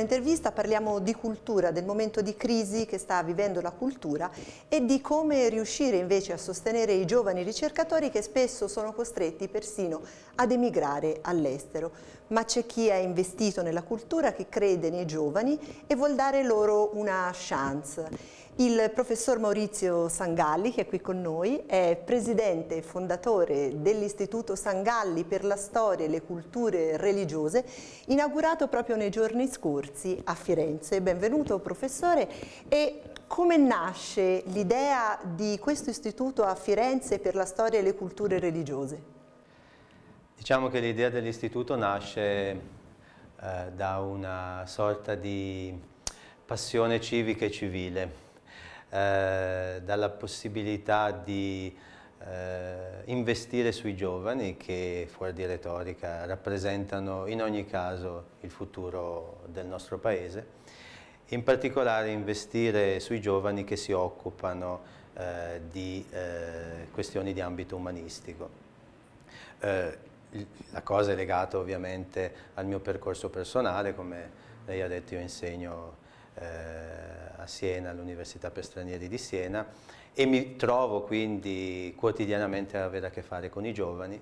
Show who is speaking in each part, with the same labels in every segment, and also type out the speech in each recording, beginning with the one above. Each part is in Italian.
Speaker 1: intervista parliamo di cultura, del momento di crisi che sta vivendo la cultura e di come riuscire invece a sostenere i giovani ricercatori che spesso sono costretti persino ad emigrare all'estero. Ma c'è chi ha investito nella cultura, che crede nei giovani e vuol dare loro una chance. Il professor Maurizio Sangalli, che è qui con noi, è presidente e fondatore dell'Istituto Sangalli per la storia e le culture religiose, inaugurato proprio nei giorni scorsi a Firenze. Benvenuto professore e come nasce l'idea di questo istituto a Firenze per la storia e le culture religiose?
Speaker 2: Diciamo che l'idea dell'istituto nasce eh, da una sorta di passione civica e civile eh, dalla possibilità di eh, investire sui giovani che fuori di retorica rappresentano in ogni caso il futuro del nostro paese, in particolare investire sui giovani che si occupano eh, di eh, questioni di ambito umanistico. Eh, la cosa è legata ovviamente al mio percorso personale, come lei ha detto io insegno eh, a Siena, all'Università per Stranieri di Siena e mi trovo quindi quotidianamente a avere a che fare con i giovani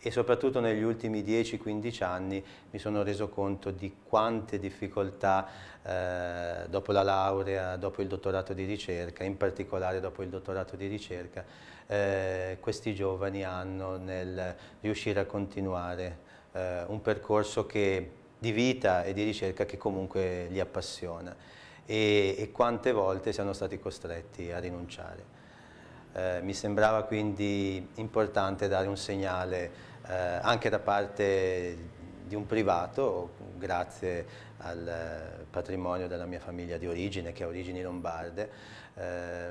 Speaker 2: e soprattutto negli ultimi 10-15 anni mi sono reso conto di quante difficoltà eh, dopo la laurea, dopo il dottorato di ricerca, in particolare dopo il dottorato di ricerca, eh, questi giovani hanno nel riuscire a continuare eh, un percorso che di vita e di ricerca che comunque li appassiona e, e quante volte siano stati costretti a rinunciare. Eh, mi sembrava quindi importante dare un segnale eh, anche da parte di un privato, grazie al patrimonio della mia famiglia di origine, che ha origini lombarde, eh,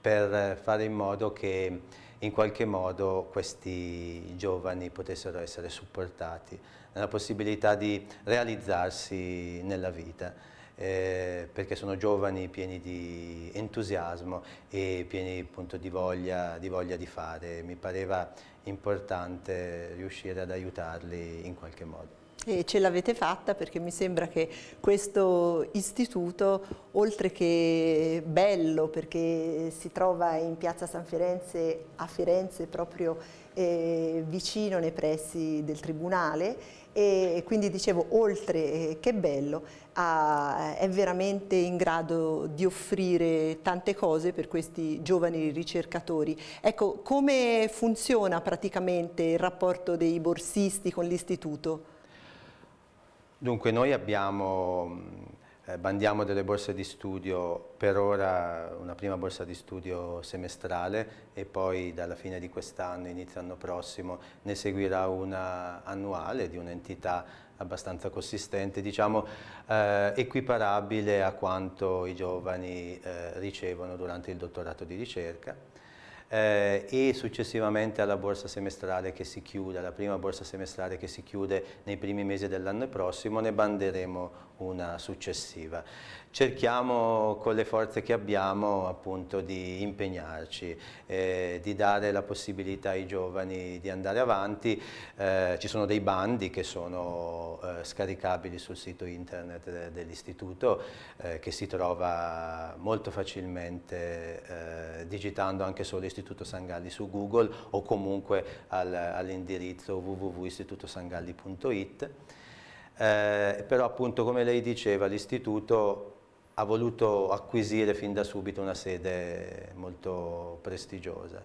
Speaker 2: per fare in modo che in qualche modo questi giovani potessero essere supportati nella possibilità di realizzarsi nella vita. Eh, perché sono giovani pieni di entusiasmo e pieni appunto di voglia, di voglia di fare. Mi pareva importante riuscire ad aiutarli in qualche modo.
Speaker 1: E ce l'avete fatta perché mi sembra che questo istituto, oltre che bello perché si trova in piazza San Firenze, a Firenze proprio eh, vicino nei pressi del Tribunale e quindi dicevo oltre eh, che bello a, è veramente in grado di offrire tante cose per questi giovani ricercatori. Ecco, come funziona praticamente il rapporto dei borsisti con l'istituto?
Speaker 2: Dunque noi abbiamo, mm, eh, bandiamo delle borse di studio, per ora una prima borsa di studio semestrale e poi dalla fine di quest'anno, inizio anno prossimo, ne seguirà una annuale di un'entità abbastanza consistente, diciamo eh, equiparabile a quanto i giovani eh, ricevono durante il dottorato di ricerca eh, e successivamente alla borsa semestrale che si chiude, alla prima borsa semestrale che si chiude nei primi mesi dell'anno prossimo, ne banderemo una successiva. Cerchiamo con le forze che abbiamo appunto di impegnarci, eh, di dare la possibilità ai giovani di andare avanti, eh, ci sono dei bandi che sono eh, scaricabili sul sito internet de dell'istituto eh, che si trova molto facilmente eh, digitando anche solo i Istituto Sangalli su Google o comunque al, all'indirizzo www.istitutosangalli.it. Eh, però appunto come lei diceva l'istituto ha voluto acquisire fin da subito una sede molto prestigiosa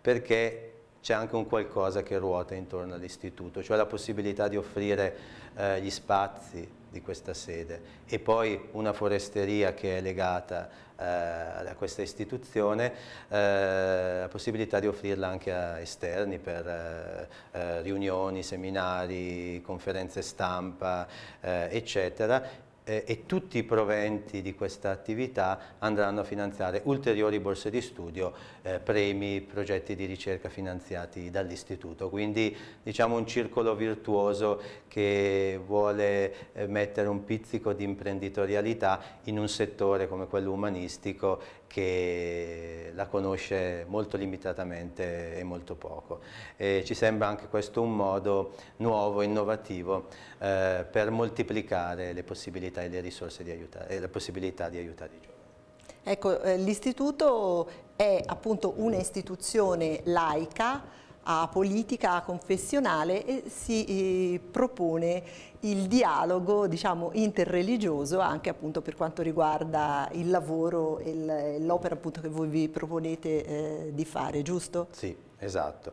Speaker 2: perché c'è anche un qualcosa che ruota intorno all'istituto, cioè la possibilità di offrire eh, gli spazi di questa sede e poi una foresteria che è legata eh, a questa istituzione, eh, la possibilità di offrirla anche a esterni per eh, eh riunioni, seminari, conferenze stampa, eh, eccetera eh, e tutti i proventi di questa attività andranno a finanziare ulteriori borse di studio, eh, premi, progetti di ricerca finanziati dall'istituto. Quindi diciamo un circolo virtuoso che vuole eh, mettere un pizzico di imprenditorialità in un settore come quello umanistico che la conosce molto limitatamente e molto poco. E ci sembra anche questo un modo nuovo, innovativo, eh, per moltiplicare le possibilità e le risorse di aiutare, e la possibilità di aiutare i giovani.
Speaker 1: Ecco, eh, l'istituto è appunto un'istituzione laica, apolitica, confessionale e si eh, propone il dialogo diciamo, interreligioso anche appunto per quanto riguarda il lavoro e l'opera appunto che voi vi proponete eh, di fare, giusto?
Speaker 2: Sì, esatto.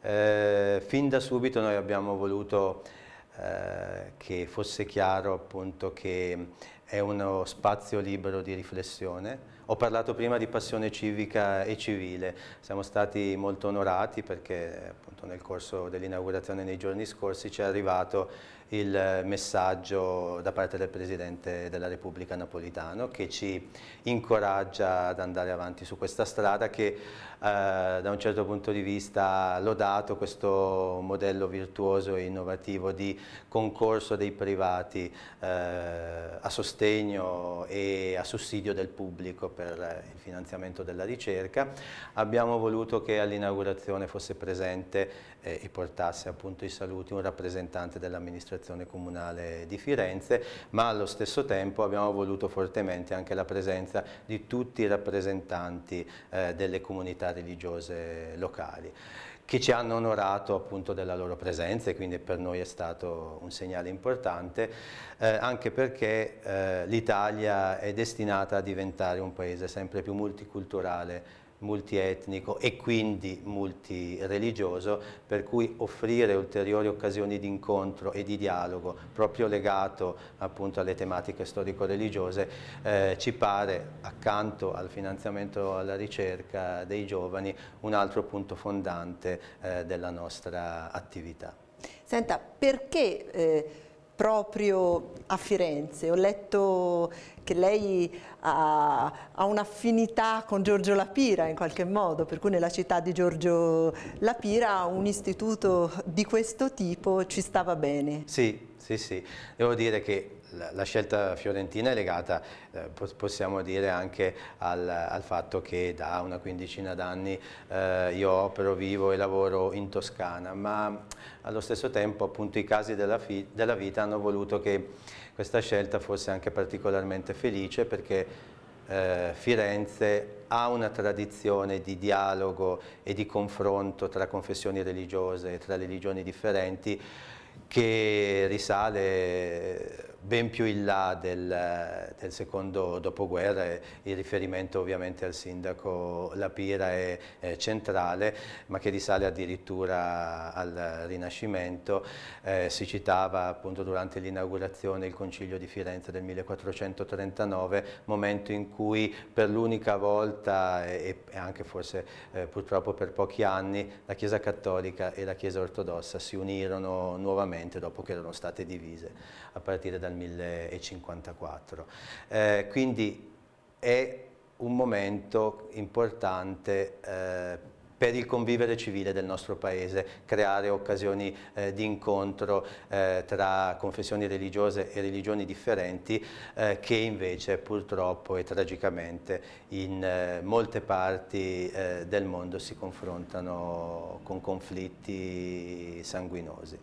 Speaker 2: Eh, fin da subito noi abbiamo voluto eh, che fosse chiaro appunto che è uno spazio libero di riflessione ho parlato prima di passione civica e civile, siamo stati molto onorati perché appunto nel corso dell'inaugurazione nei giorni scorsi ci è arrivato il messaggio da parte del Presidente della Repubblica Napolitano che ci incoraggia ad andare avanti su questa strada che eh, da un certo punto di vista ha lodato questo modello virtuoso e innovativo di concorso dei privati eh, a sostegno e a sussidio del pubblico per il finanziamento della ricerca. Abbiamo voluto che all'inaugurazione fosse presente eh, e portasse appunto i saluti un rappresentante dell'amministrazione amministrazione comunale di Firenze, ma allo stesso tempo abbiamo voluto fortemente anche la presenza di tutti i rappresentanti eh, delle comunità religiose locali che ci hanno onorato appunto della loro presenza e quindi per noi è stato un segnale importante, eh, anche perché eh, l'Italia è destinata a diventare un paese sempre più multiculturale multietnico e quindi multireligioso, per cui offrire ulteriori occasioni di incontro e di dialogo proprio legato appunto alle tematiche storico-religiose eh, ci pare accanto al finanziamento alla ricerca dei giovani un altro punto fondante eh, della nostra attività.
Speaker 1: Senta, perché eh, proprio a Firenze? Ho letto che lei ha, ha un'affinità con Giorgio Lapira in qualche modo, per cui nella città di Giorgio Lapira un istituto di questo tipo ci stava bene.
Speaker 2: Sì, sì, sì. Devo dire che la, scelta fiorentina è legata, eh, possiamo dire, anche al, al, fatto che da una quindicina d'anni eh, io opero, vivo e lavoro in Toscana, ma allo stesso tempo appunto i casi della, della vita hanno voluto che questa scelta fosse anche particolarmente felice perché eh, Firenze ha una tradizione di dialogo e di confronto tra confessioni religiose e tra religioni differenti che risale ben più in là del, del, secondo dopoguerra, il riferimento ovviamente al sindaco Lapira è, è centrale, ma che risale addirittura al Rinascimento. Eh, si citava appunto durante l'inaugurazione il Concilio di Firenze del 1439, momento in cui per l'unica volta e, e anche forse eh, purtroppo per pochi anni la Chiesa Cattolica e la Chiesa Ortodossa si unirono nuovamente dopo che erano state divise a partire dal dal 1054. Eh, quindi è un momento importante eh, per il convivere civile del nostro paese, creare occasioni eh, di incontro eh, tra confessioni religiose e religioni differenti eh, che invece purtroppo e tragicamente in eh, molte parti eh, del mondo si confrontano con conflitti sanguinosi.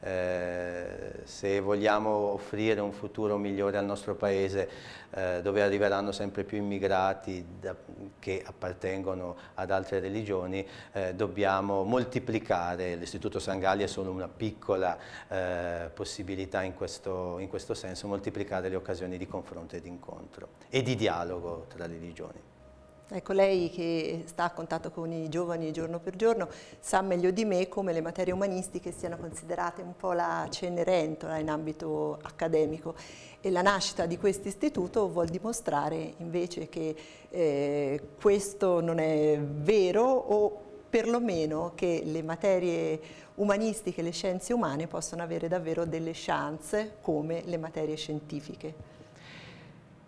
Speaker 2: Eh, se vogliamo offrire un futuro migliore al nostro paese eh, dove arriveranno sempre più immigrati da, che appartengono ad altre religioni, eh, dobbiamo moltiplicare, l'Istituto Sangalli è solo una piccola eh, possibilità in questo, in questo senso, moltiplicare le occasioni di confronto e di incontro e di dialogo tra religioni.
Speaker 1: Ecco, lei che sta a contatto con i giovani giorno per giorno sa meglio di me come le materie umanistiche siano considerate un po' la Cenerentola in ambito accademico e la nascita di questo istituto vuol dimostrare invece che eh, questo non è vero o perlomeno che le materie umanistiche, le scienze umane possono avere davvero delle chance come le materie scientifiche.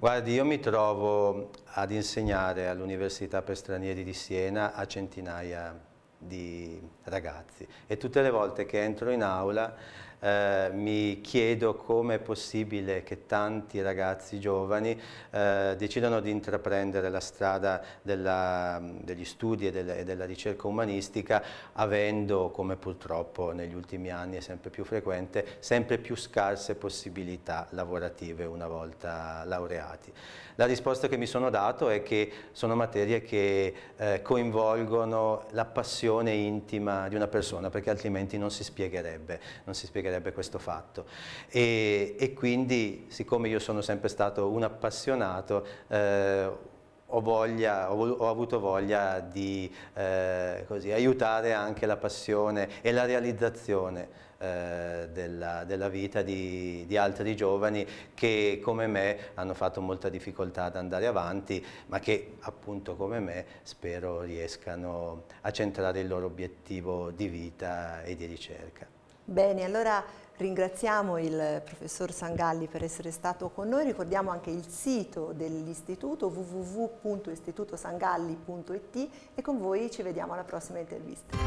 Speaker 2: Guardi, io mi trovo ad insegnare all'Università per Stranieri di Siena a centinaia di ragazzi e tutte le volte che entro in aula eh, mi chiedo come è possibile che tanti ragazzi giovani eh, decidano di intraprendere la strada della, degli studi e della, della ricerca umanistica avendo, come purtroppo negli ultimi anni è sempre più frequente, sempre più scarse possibilità lavorative una volta laureati. La risposta che mi sono dato è che sono materie che eh, coinvolgono la passione intima di una persona perché altrimenti non si spiegherebbe, non si spiegherebbe spiegherebbe questo fatto. E, e quindi, siccome io sono sempre stato un appassionato, eh, ho, voglia, ho, ho, avuto voglia di eh, così, aiutare anche la passione e la realizzazione eh, della, della, vita di, di, altri giovani che come me hanno fatto molta difficoltà ad andare avanti ma che appunto come me spero riescano a centrare il loro obiettivo di vita e di ricerca.
Speaker 1: Bene, allora ringraziamo il professor Sangalli per essere stato con noi, ricordiamo anche il sito dell'istituto www.istitutosangalli.it e con voi ci vediamo alla prossima intervista.